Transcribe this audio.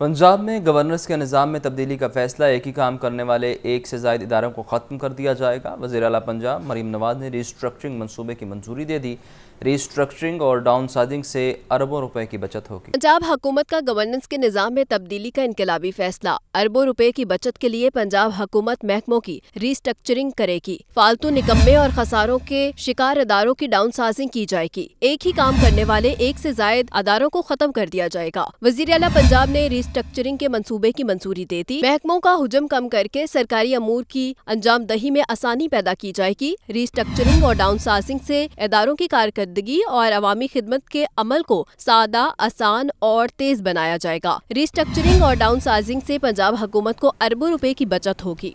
पंजाब में गवर्नर्स के निज़ाम में तब्दीली का फैसला एक ही काम करने वाले एक से जायद इदारों को ख़त्म कर दिया जाएगा वजी अला पंजाब मरीम नवाज ने रीस्ट्रक्चरिंग मनसूबे की मंजूरी दे दी रीस्ट्रक्चरिंग और डाउन साइजिंग से अरबों रुपए की बचत होगी पंजाब हुकूमत का गवर्नेंस के निज़ाम में तब्दीली का इनकलाबी फैसला अरबों रुपए की बचत के लिए पंजाब हुकूमत महकमों की रीस्ट्रक्चरिंग करेगी फालतू निकम्बे और खसारों के शिकार अदारों की डाउन साइजिंग की जाएगी एक ही काम करने वाले एक ऐसी जायद अदारों को खत्म कर दिया जाएगा वजीर अला पंजाब ने रिस्ट्रक्चरिंग के मंसूबे की मंजूरी देती महकमों का हुजम कम करके सरकारी अमूर की अंजाम दही में आसानी पैदा की जाएगी रिस्ट्रक्चरिंग और डाउन साजिंग से इदारों की कारकर्दगी और अवामी खिदमत के अमल को सादा आसान और तेज बनाया जाएगा रिस्ट्रक्चरिंग और डाउन साइजिंग से पंजाब हुकूमत को अरबों रुपए की बचत होगी